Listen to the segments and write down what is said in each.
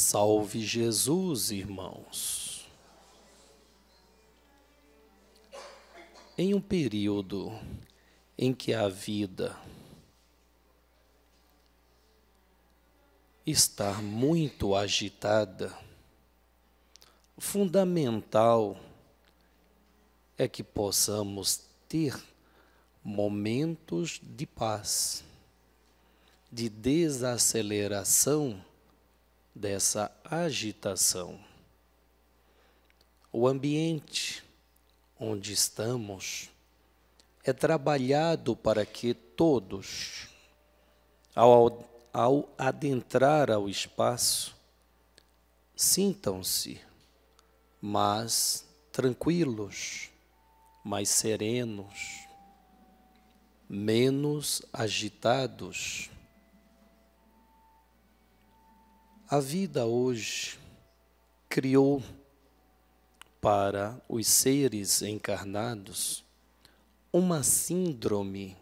Salve Jesus, irmãos! Em um período em que a vida está muito agitada, fundamental é que possamos ter momentos de paz, de desaceleração dessa agitação. O ambiente onde estamos é trabalhado para que todos, ao, ao adentrar ao espaço, sintam-se mais tranquilos, mais serenos, menos agitados A vida hoje criou para os seres encarnados uma síndrome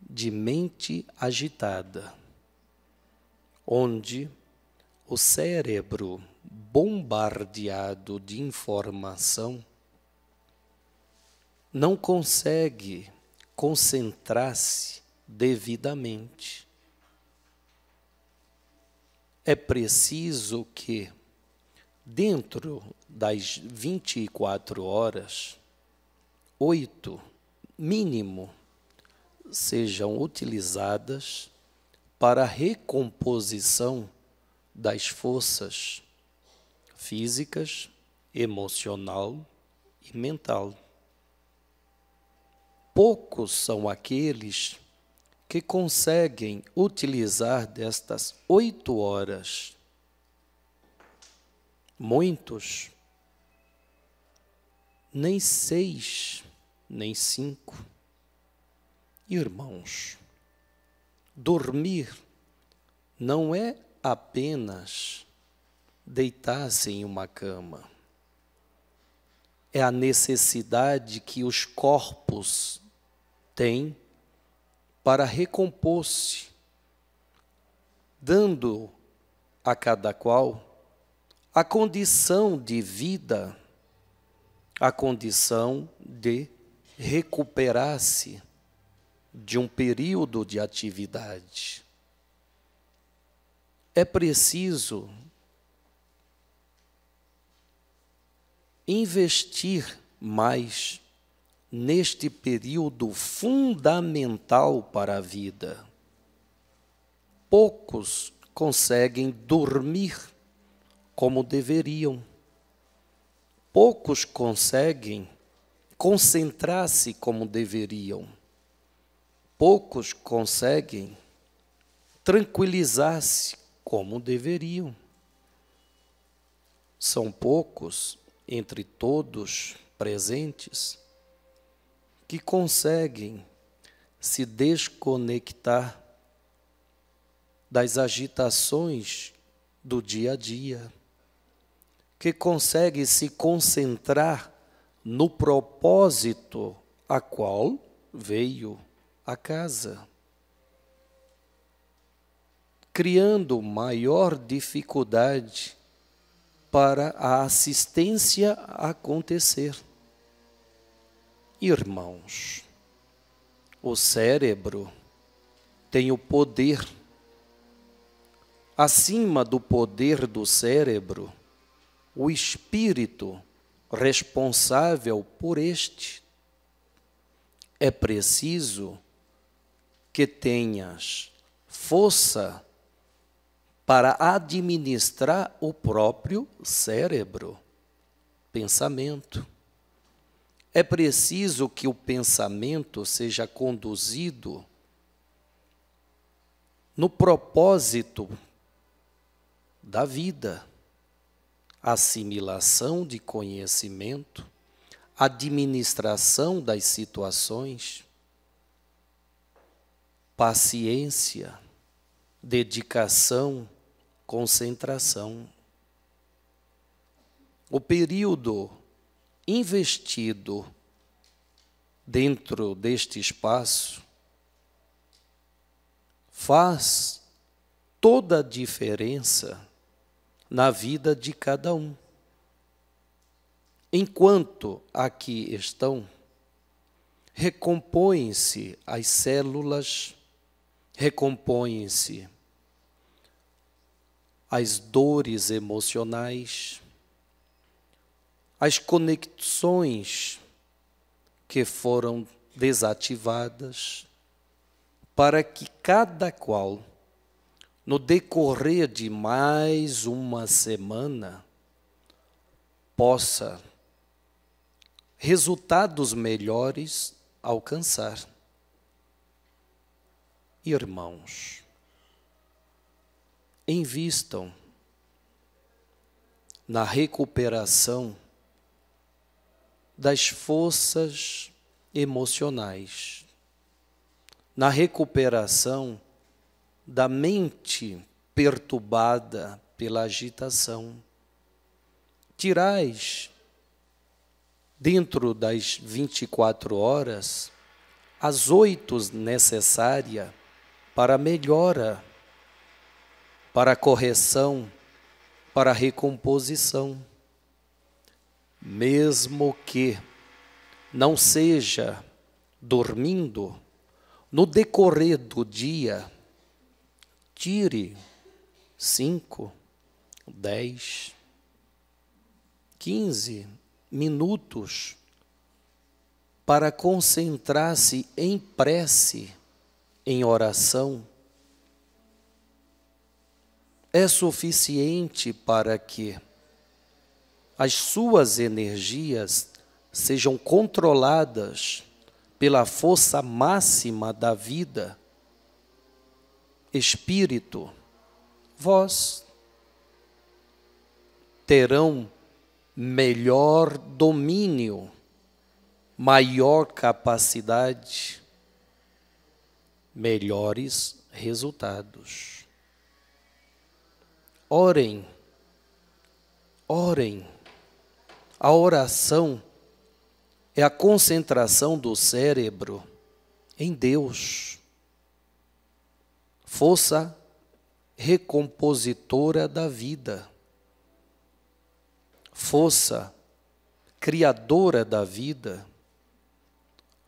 de mente agitada, onde o cérebro bombardeado de informação não consegue concentrar-se devidamente é preciso que, dentro das 24 horas, oito, mínimo, sejam utilizadas para a recomposição das forças físicas, emocional e mental. Poucos são aqueles que conseguem utilizar destas oito horas. Muitos, nem seis, nem cinco. Irmãos, dormir não é apenas deitar-se em uma cama. É a necessidade que os corpos têm para recompor-se, dando a cada qual a condição de vida, a condição de recuperar-se de um período de atividade. É preciso investir mais neste período fundamental para a vida. Poucos conseguem dormir como deveriam. Poucos conseguem concentrar-se como deveriam. Poucos conseguem tranquilizar-se como deveriam. São poucos entre todos presentes que conseguem se desconectar das agitações do dia a dia, que conseguem se concentrar no propósito a qual veio a casa, criando maior dificuldade para a assistência acontecer. Irmãos, o cérebro tem o poder. Acima do poder do cérebro, o espírito responsável por este. É preciso que tenhas força para administrar o próprio cérebro, pensamento. É preciso que o pensamento seja conduzido no propósito da vida, assimilação de conhecimento, administração das situações, paciência, dedicação, concentração. O período investido dentro deste espaço faz toda a diferença na vida de cada um. Enquanto aqui estão, recompõem-se as células, recompõem-se as dores emocionais, as conexões que foram desativadas, para que cada qual, no decorrer de mais uma semana, possa resultados melhores alcançar. Irmãos, invistam na recuperação das forças emocionais, na recuperação da mente perturbada pela agitação. Tirais, dentro das 24 horas, as oito necessárias para melhora, para correção, para recomposição mesmo que não seja dormindo, no decorrer do dia, tire cinco, dez, quinze minutos para concentrar-se em prece, em oração, é suficiente para que as suas energias sejam controladas pela força máxima da vida, espírito, vós terão melhor domínio, maior capacidade, melhores resultados. Orem, orem a oração é a concentração do cérebro em Deus, força recompositora da vida, força criadora da vida,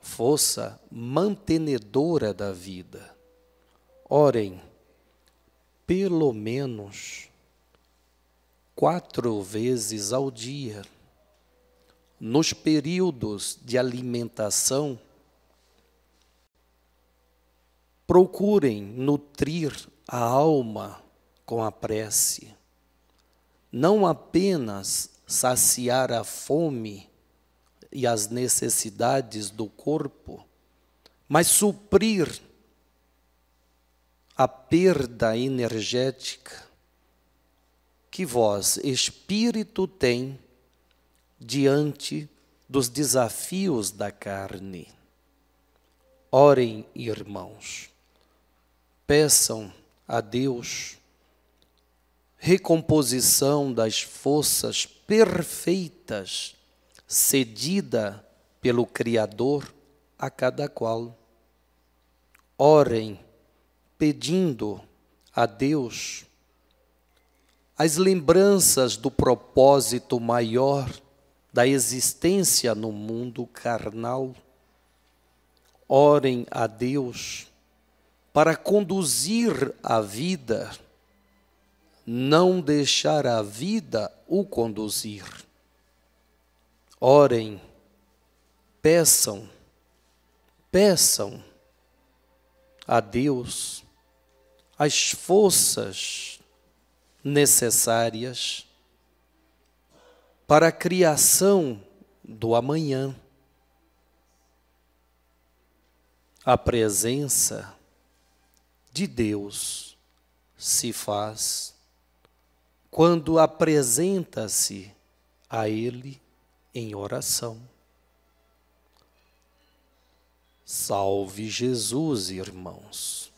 força mantenedora da vida. Orem, pelo menos, quatro vezes ao dia nos períodos de alimentação, procurem nutrir a alma com a prece, não apenas saciar a fome e as necessidades do corpo, mas suprir a perda energética que vós, espírito, tem diante dos desafios da carne. Orem, irmãos, peçam a Deus recomposição das forças perfeitas cedida pelo Criador a cada qual. Orem pedindo a Deus as lembranças do propósito maior da existência no mundo carnal. Orem a Deus para conduzir a vida, não deixar a vida o conduzir. Orem, peçam, peçam a Deus as forças necessárias para a criação do amanhã. A presença de Deus se faz quando apresenta-se a Ele em oração. Salve Jesus, irmãos.